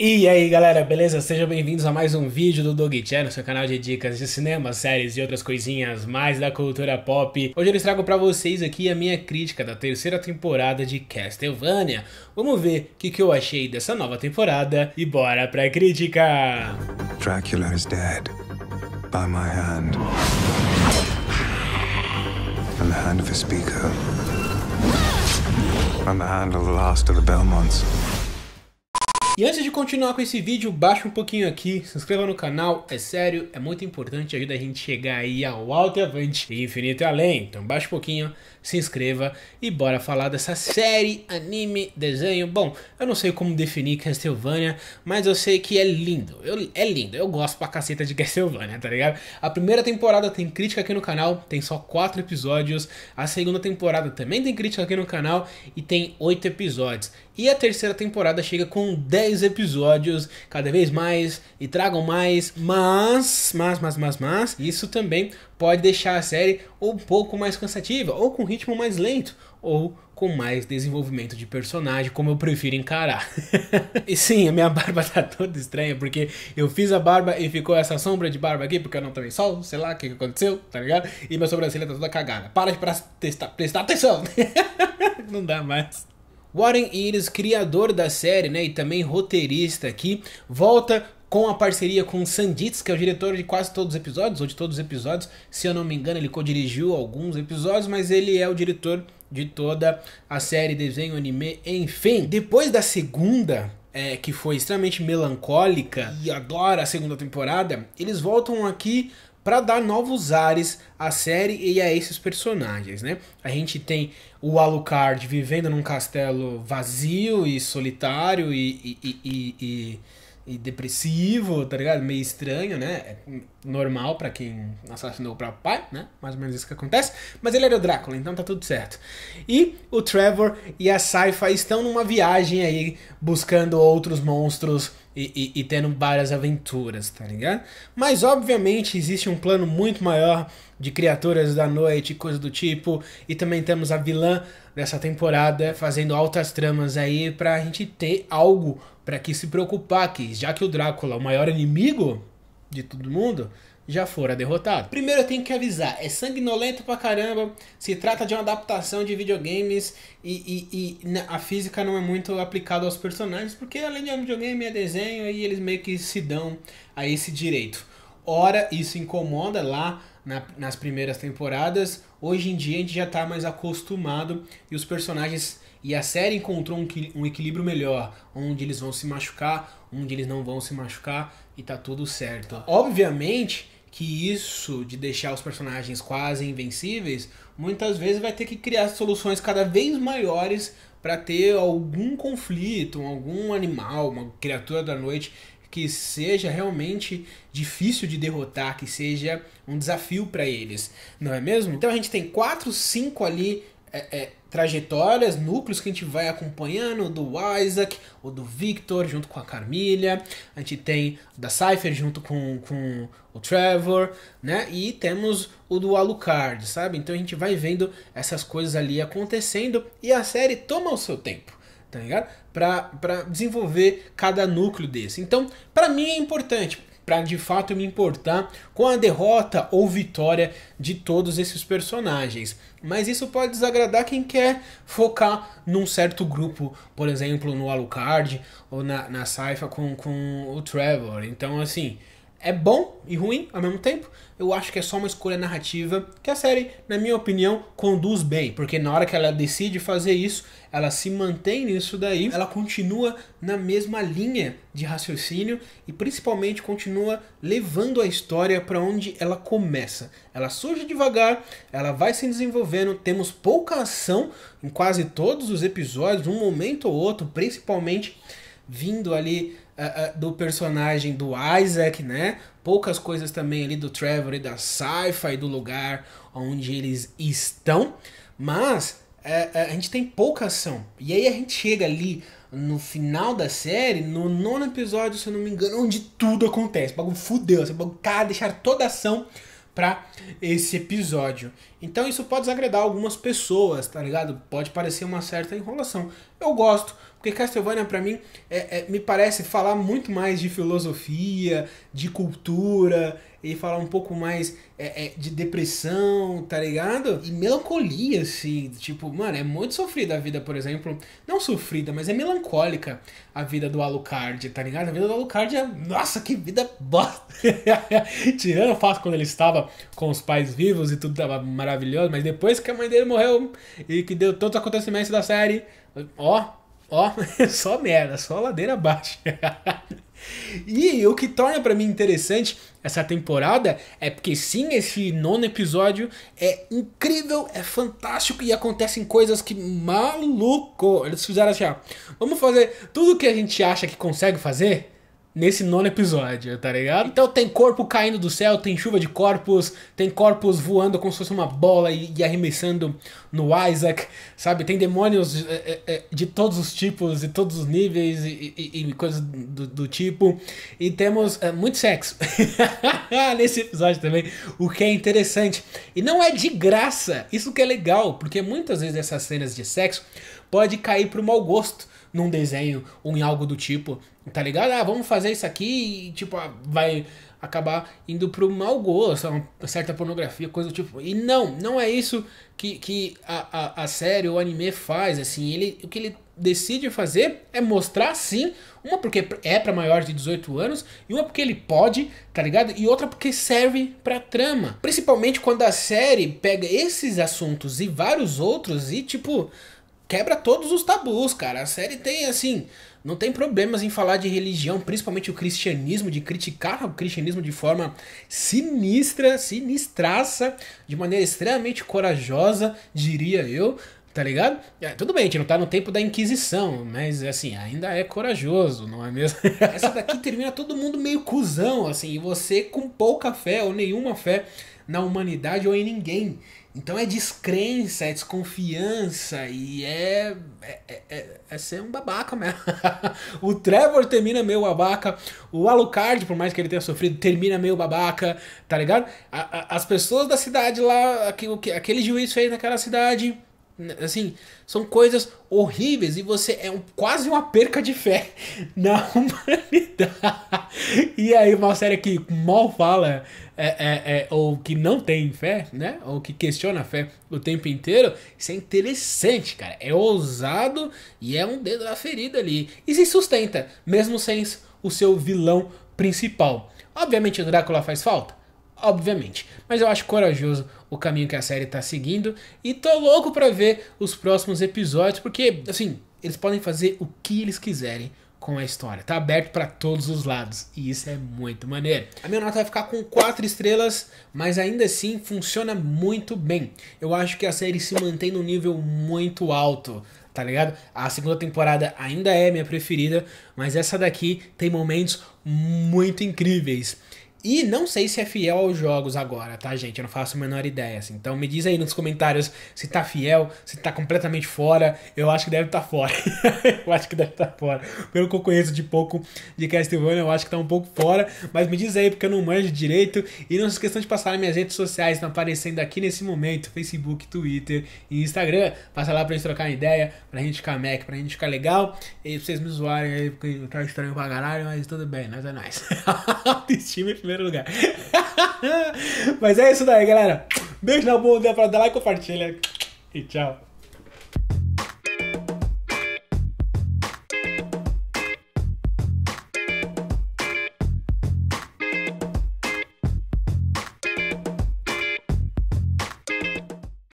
E aí galera, beleza? Sejam bem-vindos a mais um vídeo do Dog Channel, seu canal de dicas de cinema, séries e outras coisinhas mais da cultura pop. Hoje eu trago para vocês aqui a minha crítica da terceira temporada de Castlevania. Vamos ver o que, que eu achei dessa nova temporada e bora pra crítica! Dracula is dead by my hand. And the hand of a speaker. And the hand of the last of the Belmonts. E antes de continuar com esse vídeo, baixa um pouquinho aqui, se inscreva no canal, é sério, é muito importante, ajuda a gente a chegar aí ao alto e avante e infinito e além. Então baixa um pouquinho, se inscreva e bora falar dessa série, anime, desenho. Bom, eu não sei como definir Castlevania, mas eu sei que é lindo. Eu, é lindo, eu gosto pra caceta de Castlevania, tá ligado? A primeira temporada tem crítica aqui no canal, tem só quatro episódios. A segunda temporada também tem crítica aqui no canal e tem oito episódios. E a terceira temporada chega com 10 10 episódios cada vez mais e tragam mais, mas, mas, mas, mas, mas, isso também pode deixar a série um pouco mais cansativa, ou com ritmo mais lento, ou com mais desenvolvimento de personagem, como eu prefiro encarar. e sim, a minha barba tá toda estranha, porque eu fiz a barba e ficou essa sombra de barba aqui, porque eu não tomei sol, sei lá o que aconteceu, tá ligado? E minha sobrancelha tá toda cagada. Para de prestar, prestar atenção! não dá mais. Warren Ellis, criador da série, né, e também roteirista aqui, volta com a parceria com Sandits, que é o diretor de quase todos os episódios, ou de todos os episódios, se eu não me engano, ele co-dirigiu alguns episódios, mas ele é o diretor de toda a série, desenho, anime, enfim. Depois da segunda é, que foi extremamente melancólica e adora a segunda temporada, eles voltam aqui para dar novos ares à série e a esses personagens, né? A gente tem o Alucard vivendo num castelo vazio e solitário e, e, e, e depressivo, tá ligado? Meio estranho, né? É normal para quem assassinou o próprio pai, né? Mais ou menos isso que acontece. Mas ele era o Drácula, então tá tudo certo. E o Trevor e a Saifa estão numa viagem aí buscando outros monstros e, e, e tendo várias aventuras, tá ligado? Mas obviamente existe um plano muito maior de criaturas da noite, e coisa do tipo, e também temos a vilã dessa temporada fazendo altas tramas aí pra gente ter algo para que se preocupar, que já que o Drácula é o maior inimigo de todo mundo, já fora derrotado. Primeiro eu tenho que avisar, é sanguinolento pra caramba, se trata de uma adaptação de videogames e, e, e a física não é muito aplicada aos personagens, porque além de um videogame é desenho e eles meio que se dão a esse direito. Ora, isso incomoda lá na, nas primeiras temporadas, hoje em dia a gente já tá mais acostumado e os personagens e a série encontrou um, um, equilíbrio melhor, onde eles vão se machucar, onde eles não vão se machucar e tá tudo certo. Obviamente que isso de deixar os personagens quase invencíveis, muitas vezes vai ter que criar soluções cada vez maiores para ter algum conflito, algum animal, uma criatura da noite que seja realmente difícil de derrotar, que seja um desafio para eles, não é mesmo? Então a gente tem quatro, cinco ali é, é, trajetórias, núcleos que a gente vai acompanhando, o do Isaac, o do Victor junto com a Carmilha, a gente tem o da Cypher junto com, com o Trevor, né? E temos o do Alucard, sabe? Então a gente vai vendo essas coisas ali acontecendo e a série toma o seu tempo, tá ligado? Pra, pra desenvolver cada núcleo desse. Então, para mim é importante para de fato me importar com a derrota ou vitória de todos esses personagens. Mas isso pode desagradar quem quer focar num certo grupo, por exemplo, no Alucard ou na, na Saifa com, com o Trevor. Então, assim, é bom e ruim ao mesmo tempo. Eu acho que é só uma escolha narrativa que a série, na minha opinião, conduz bem, porque na hora que ela decide fazer isso, ela se mantém nisso daí, ela continua na mesma linha de raciocínio e principalmente continua levando a história para onde ela começa. Ela surge devagar, ela vai se desenvolvendo, temos pouca ação em quase todos os episódios, um momento ou outro, principalmente vindo ali do personagem do Isaac, né? Poucas coisas também ali do Trevor e da Saifa e do lugar onde eles estão. Mas é, é, a gente tem pouca ação. E aí a gente chega ali no final da série, no nono episódio, se eu não me engano, onde tudo acontece. O bagulho fudeu, esse assim, bagulho, cara, deixar toda a ação para esse episódio. Então isso pode desagradar algumas pessoas, tá ligado? Pode parecer uma certa enrolação. Eu gosto, porque Castlevania, para mim, é, é, me parece falar muito mais de filosofia, de cultura, e falar um pouco mais é, é, de depressão, tá ligado? E melancolia, assim. Tipo, mano, é muito sofrida a vida, por exemplo. Não sofrida, mas é melancólica a vida do Alucard, tá ligado? A vida do Alucard é. Nossa, que vida bosta! Tirando o fato quando ele estava com os pais vivos e tudo tava maravilhoso, mas depois que a mãe dele morreu e que deu todos os acontecimentos da série, ó, Ó, só merda, só ladeira abaixo. e o que torna para mim interessante essa temporada é porque sim, esse nono episódio é incrível, é fantástico e acontecem coisas que maluco. Eles fizeram assim, ó, vamos fazer tudo que a gente acha que consegue fazer nesse nono episódio, tá ligado? Então tem corpo caindo do céu, tem chuva de corpos, tem corpos voando como se fosse uma bola e, e arremessando no Isaac, sabe? Tem demônios de, é, é, é, de todos os tipos e todos os níveis e, e, e coisas do, do, tipo. E temos é, muito sexo nesse episódio também, o que é interessante. E não é de graça, isso que é legal, porque muitas vezes essas cenas de sexo pode cair pro mau gosto num desenho ou em algo do tipo. Tá ligado? Ah, vamos fazer isso aqui e, tipo, ah, vai acabar indo pro mau gosto, é uma certa pornografia, coisa do tipo. E não, não é isso que, que a, a, a série, o anime faz, assim. Ele, o que ele decide fazer é mostrar, sim, uma porque é para maior de 18 anos, e uma porque ele pode, tá ligado? E outra porque serve pra trama. Principalmente quando a série pega esses assuntos e vários outros e, tipo quebra todos os tabus, cara. A série tem, assim, não tem problemas em falar de religião, principalmente o cristianismo, de criticar o cristianismo de forma sinistra, sinistraça, de maneira extremamente corajosa, diria eu. Tá ligado? É, tudo bem, a gente não tá no tempo da Inquisição, mas assim, ainda é corajoso, não é mesmo? Essa daqui termina todo mundo meio cuzão, assim, e você com pouca fé ou nenhuma fé na humanidade ou em ninguém. Então é descrença, é desconfiança e é, é, é, é, é ser um babaca mesmo. o Trevor termina meio babaca, o Alucard, por mais que ele tenha sofrido, termina meio babaca, tá ligado? A, a, as pessoas da cidade lá, aquele aquele juiz fez naquela cidade, né, assim, são coisas horríveis e você é um, quase uma perca de fé na humanidade. E aí, uma série que mal fala, é, é, é, ou que não tem fé, né? Ou que questiona a fé o tempo inteiro, isso é interessante, cara. É ousado e é um dedo na ferida ali. E se sustenta, mesmo sem o seu vilão principal. Obviamente, o Drácula faz falta? obviamente. Mas eu acho corajoso o caminho que a série tá seguindo e tô louco para ver os próximos episódios, porque assim, eles podem fazer o que eles quiserem com a história. Tá aberto para todos os lados e isso é muito maneiro. A minha nota vai ficar com 4 estrelas, mas ainda assim funciona muito bem. Eu acho que a série se mantém num nível muito alto tá ligado? A segunda temporada ainda é minha preferida, mas essa daqui tem momentos muito incríveis. E não sei se é fiel aos jogos agora, tá, gente? Eu não faço a menor ideia. Assim. Então me diz aí nos comentários se tá fiel, se tá completamente fora. Eu acho que deve estar tá fora. eu acho que deve estar tá fora. Pelo que eu conheço de pouco de Castlevania, eu acho que tá um pouco fora. Mas me diz aí, porque eu não manjo direito. E não se esqueçam de passar nas minhas redes sociais, estão aparecendo aqui nesse momento: Facebook, Twitter e Instagram. Passa lá pra gente trocar ideia, pra gente ficar Mac, pra gente ficar legal. E pra vocês me zoarem aí, porque eu tô estranho pra caralho, mas tudo bem, nós é nóis. Autoestima é primeiro lugar. Mas é isso daí, galera. Beijo na bunda, dá like, compartilha. E tchau.